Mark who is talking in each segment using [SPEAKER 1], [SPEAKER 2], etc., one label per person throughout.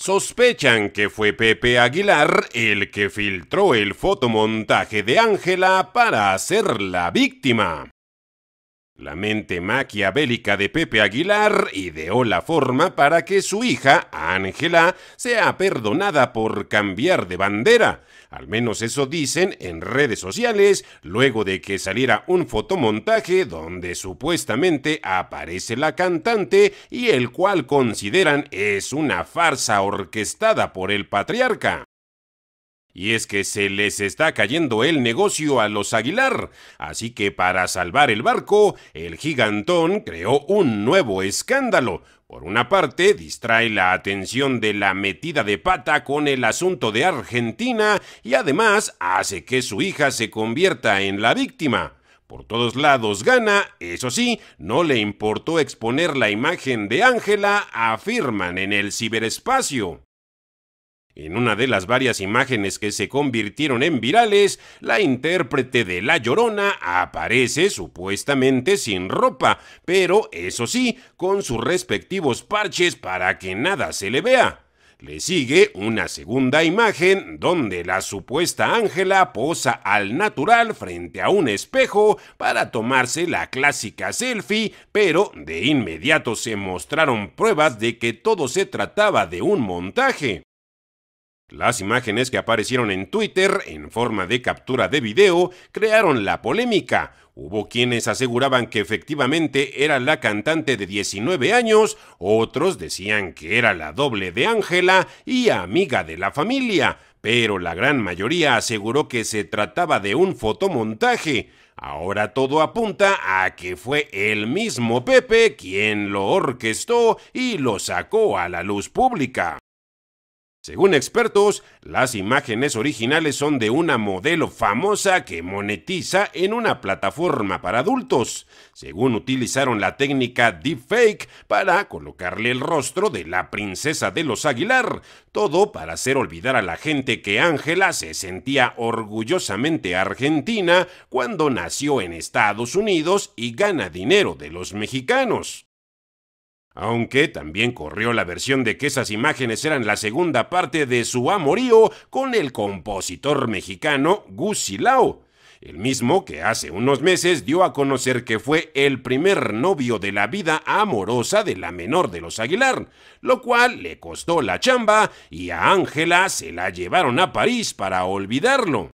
[SPEAKER 1] Sospechan que fue Pepe Aguilar el que filtró el fotomontaje de Ángela para hacer la víctima. La mente maquiavélica de Pepe Aguilar ideó la forma para que su hija, Ángela, sea perdonada por cambiar de bandera. Al menos eso dicen en redes sociales, luego de que saliera un fotomontaje donde supuestamente aparece la cantante y el cual consideran es una farsa orquestada por el patriarca. Y es que se les está cayendo el negocio a los Aguilar, así que para salvar el barco, el gigantón creó un nuevo escándalo. Por una parte, distrae la atención de la metida de pata con el asunto de Argentina y además hace que su hija se convierta en la víctima. Por todos lados gana, eso sí, no le importó exponer la imagen de Ángela, afirman en el ciberespacio. En una de las varias imágenes que se convirtieron en virales, la intérprete de La Llorona aparece supuestamente sin ropa, pero eso sí, con sus respectivos parches para que nada se le vea. Le sigue una segunda imagen donde la supuesta Ángela posa al natural frente a un espejo para tomarse la clásica selfie, pero de inmediato se mostraron pruebas de que todo se trataba de un montaje. Las imágenes que aparecieron en Twitter en forma de captura de video crearon la polémica. Hubo quienes aseguraban que efectivamente era la cantante de 19 años, otros decían que era la doble de Ángela y amiga de la familia, pero la gran mayoría aseguró que se trataba de un fotomontaje. Ahora todo apunta a que fue el mismo Pepe quien lo orquestó y lo sacó a la luz pública. Según expertos, las imágenes originales son de una modelo famosa que monetiza en una plataforma para adultos. Según utilizaron la técnica deepfake para colocarle el rostro de la princesa de los Aguilar, todo para hacer olvidar a la gente que Ángela se sentía orgullosamente argentina cuando nació en Estados Unidos y gana dinero de los mexicanos aunque también corrió la versión de que esas imágenes eran la segunda parte de su amorío con el compositor mexicano Gusilao, el mismo que hace unos meses dio a conocer que fue el primer novio de la vida amorosa de la menor de los Aguilar, lo cual le costó la chamba y a Ángela se la llevaron a París para olvidarlo.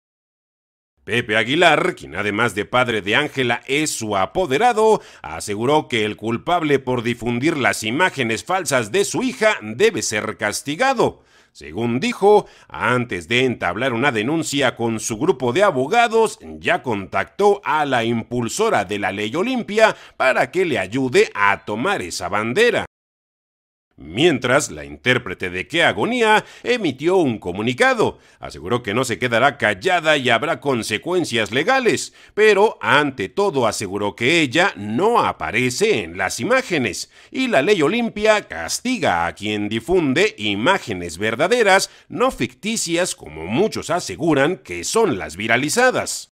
[SPEAKER 1] Pepe Aguilar, quien además de padre de Ángela es su apoderado, aseguró que el culpable por difundir las imágenes falsas de su hija debe ser castigado. Según dijo, antes de entablar una denuncia con su grupo de abogados, ya contactó a la impulsora de la ley Olimpia para que le ayude a tomar esa bandera mientras la intérprete de Qué Agonía emitió un comunicado. Aseguró que no se quedará callada y habrá consecuencias legales, pero ante todo aseguró que ella no aparece en las imágenes y la ley Olimpia castiga a quien difunde imágenes verdaderas, no ficticias como muchos aseguran que son las viralizadas.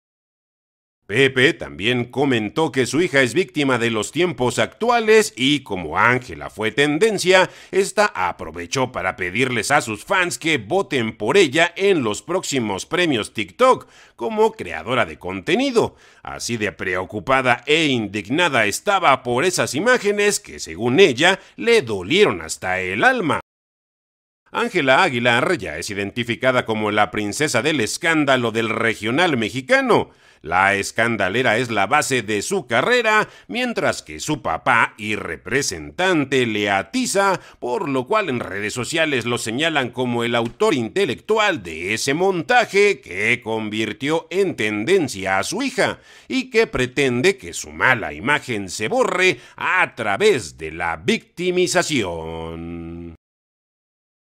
[SPEAKER 1] Pepe también comentó que su hija es víctima de los tiempos actuales y como Ángela fue tendencia, esta aprovechó para pedirles a sus fans que voten por ella en los próximos premios TikTok como creadora de contenido. Así de preocupada e indignada estaba por esas imágenes que según ella le dolieron hasta el alma. Ángela Aguilar ya es identificada como la princesa del escándalo del regional mexicano. La escandalera es la base de su carrera, mientras que su papá y representante le atiza, por lo cual en redes sociales lo señalan como el autor intelectual de ese montaje que convirtió en tendencia a su hija y que pretende que su mala imagen se borre a través de la victimización.